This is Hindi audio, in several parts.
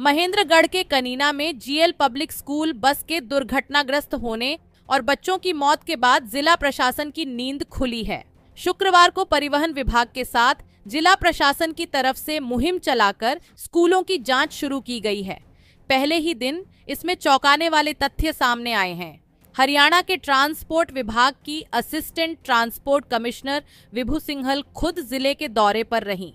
महेंद्रगढ़ के कनीना में जीएल पब्लिक स्कूल बस के दुर्घटनाग्रस्त होने और बच्चों की मौत के बाद जिला प्रशासन की नींद खुली है शुक्रवार को परिवहन विभाग के साथ जिला प्रशासन की तरफ से मुहिम चलाकर स्कूलों की जांच शुरू की गई है पहले ही दिन इसमें चौंकाने वाले तथ्य सामने आए हैं हरियाणा के ट्रांसपोर्ट विभाग की असिस्टेंट ट्रांसपोर्ट कमिश्नर विभु सिंघल खुद जिले के दौरे पर रहीं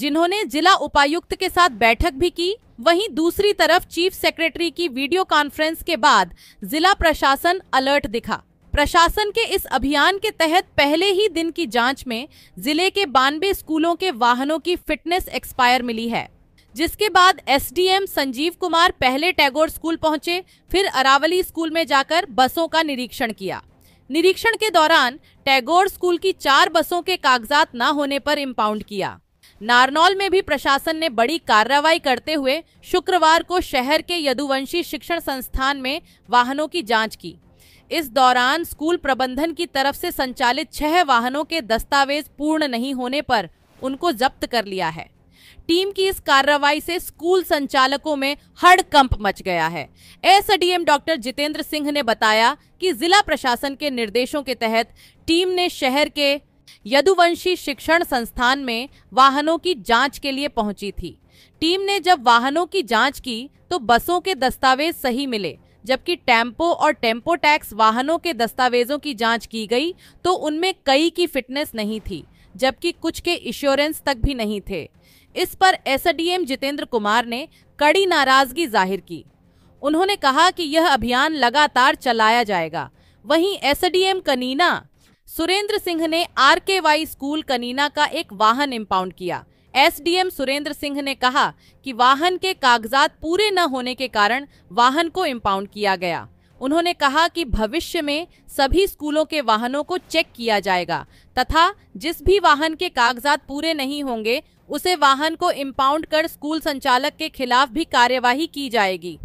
जिन्होंने जिला उपायुक्त के साथ बैठक भी की वहीं दूसरी तरफ चीफ सेक्रेटरी की वीडियो कॉन्फ्रेंस के बाद जिला प्रशासन अलर्ट दिखा प्रशासन के इस अभियान के तहत पहले ही दिन की जांच में जिले के बानबे स्कूलों के वाहनों की फिटनेस एक्सपायर मिली है जिसके बाद एसडीएम संजीव कुमार पहले टैगोर स्कूल पहुंचे फिर अरावली स्कूल में जाकर बसों का निरीक्षण किया निरीक्षण के दौरान टैगोर स्कूल की चार बसों के कागजात न होने पर इम्पाउंड किया नारनौल में भी प्रशासन ने बड़ी कार्रवाई करते हुए शुक्रवार को शहर के यदुवंशी शिक्षण संस्थान में वाहनों की जांच की इस दौरान स्कूल प्रबंधन की तरफ से संचालित छह वाहनों के दस्तावेज पूर्ण नहीं होने पर उनको जब्त कर लिया है टीम की इस कार्रवाई से स्कूल संचालकों में हड़कंप मच गया है एसडीएम डॉक्टर जितेंद्र सिंह ने बताया कि जिला प्रशासन के निर्देशों के तहत टीम ने शहर के यदुवंशी शिक्षण संस्थान में वाहनों की जांच के लिए पहुंची थी टीम ने जब वाहनों की जांच की तो बसों के दस्तावेज सही मिले जबकि टेम्पो और टेम्पो टैक्स वाहनों के दस्तावेजों की जांच की गई तो उनमें कई की फिटनेस नहीं थी जबकि कुछ के इंश्योरेंस तक भी नहीं थे इस पर एसडीएम जितेंद्र कुमार ने कड़ी नाराजगी जाहिर की उन्होंने कहा कि यह अभियान लगातार चलाया जाएगा वहीं एसडीएम कनीना सुरेंद्र सिंह ने आर के वाई स्कूल कनीना का एक वाहन इम्पाउंड किया एसडीएम सुरेंद्र सिंह ने कहा कि वाहन के कागजात पूरे न होने के कारण वाहन को इम्पाउंड किया गया उन्होंने कहा कि भविष्य में सभी स्कूलों के वाहनों को चेक किया जाएगा तथा जिस भी वाहन के कागजात पूरे नहीं होंगे उसे वाहन को इम्पाउंड कर स्कूल संचालक के खिलाफ भी कार्यवाही की जाएगी